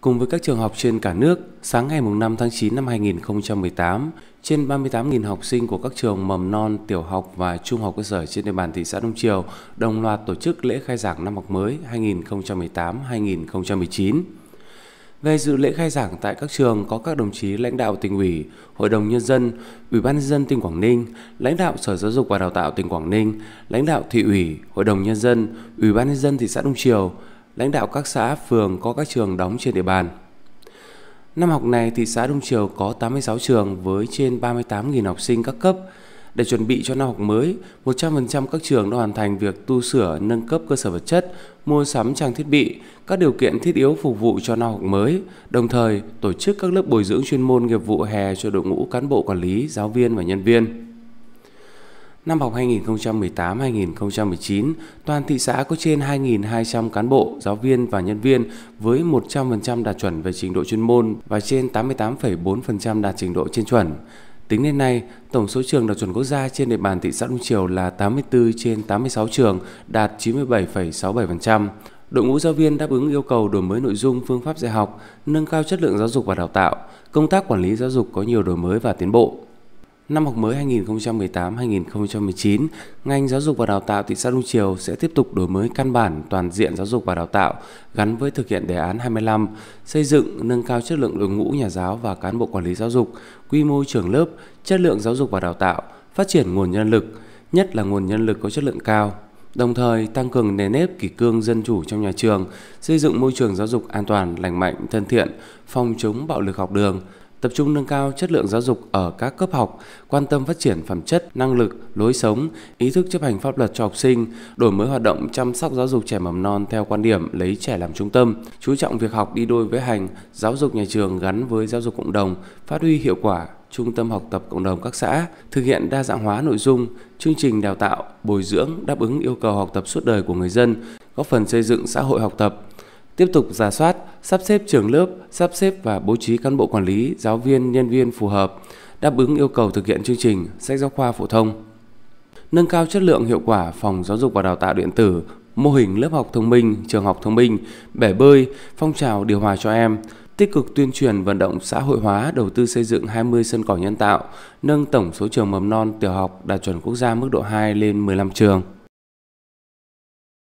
Cùng với các trường học trên cả nước, sáng ngày 5 tháng 9 năm 2018, trên 38.000 học sinh của các trường mầm non, tiểu học và trung học cơ sở trên địa bàn thị xã Đông Triều đồng loạt tổ chức lễ khai giảng năm học mới 2018-2019. Về dự lễ khai giảng tại các trường có các đồng chí lãnh đạo tỉnh ủy, Hội đồng Nhân dân, Ủy ban Nhân dân tỉnh Quảng Ninh, lãnh đạo Sở Giáo dục và Đào tạo tỉnh Quảng Ninh, lãnh đạo thị ủy, Hội đồng Nhân dân, Ủy ban Nhân dân thị xã Đông Triều, lãnh đạo các xã, phường có các trường đóng trên địa bàn. Năm học này, thị xã Đông Triều có 86 trường với trên 38.000 học sinh các cấp. Để chuẩn bị cho năm học mới, 100% các trường đã hoàn thành việc tu sửa, nâng cấp cơ sở vật chất, mua sắm trang thiết bị, các điều kiện thiết yếu phục vụ cho năm học mới, đồng thời tổ chức các lớp bồi dưỡng chuyên môn nghiệp vụ hè cho đội ngũ cán bộ quản lý, giáo viên và nhân viên. Năm học 2018-2019, toàn thị xã có trên 2.200 cán bộ, giáo viên và nhân viên với 100% đạt chuẩn về trình độ chuyên môn và trên 88,4% đạt trình độ trên chuẩn. Tính đến nay, tổng số trường đạt chuẩn quốc gia trên địa bàn thị xã Đông Triều là 84 trên 86 trường, đạt 97,67%. Đội ngũ giáo viên đáp ứng yêu cầu đổi mới nội dung, phương pháp dạy học, nâng cao chất lượng giáo dục và đào tạo. Công tác quản lý giáo dục có nhiều đổi mới và tiến bộ. Năm học mới 2018-2019, ngành giáo dục và đào tạo thị xã Đông Triều sẽ tiếp tục đổi mới căn bản toàn diện giáo dục và đào tạo gắn với thực hiện đề án 25, xây dựng, nâng cao chất lượng đội ngũ nhà giáo và cán bộ quản lý giáo dục, quy mô trường lớp, chất lượng giáo dục và đào tạo, phát triển nguồn nhân lực, nhất là nguồn nhân lực có chất lượng cao, đồng thời tăng cường nền nếp kỷ cương dân chủ trong nhà trường, xây dựng môi trường giáo dục an toàn, lành mạnh, thân thiện, phòng chống bạo lực học đường, tập trung nâng cao chất lượng giáo dục ở các cấp học, quan tâm phát triển phẩm chất, năng lực, lối sống, ý thức chấp hành pháp luật cho học sinh, đổi mới hoạt động chăm sóc giáo dục trẻ mầm non theo quan điểm lấy trẻ làm trung tâm, chú trọng việc học đi đôi với hành, giáo dục nhà trường gắn với giáo dục cộng đồng, phát huy hiệu quả trung tâm học tập cộng đồng các xã, thực hiện đa dạng hóa nội dung, chương trình đào tạo, bồi dưỡng đáp ứng yêu cầu học tập suốt đời của người dân, góp phần xây dựng xã hội học tập tiếp tục giả soát, sắp xếp trường lớp, sắp xếp và bố trí cán bộ quản lý, giáo viên, nhân viên phù hợp, đáp ứng yêu cầu thực hiện chương trình sách giáo khoa phổ thông. Nâng cao chất lượng hiệu quả phòng giáo dục và đào tạo điện tử, mô hình lớp học thông minh, trường học thông minh, bể bơi, phong trào điều hòa cho em, tích cực tuyên truyền vận động xã hội hóa đầu tư xây dựng 20 sân cỏ nhân tạo, nâng tổng số trường mầm non tiểu học đạt chuẩn quốc gia mức độ 2 lên 15 trường.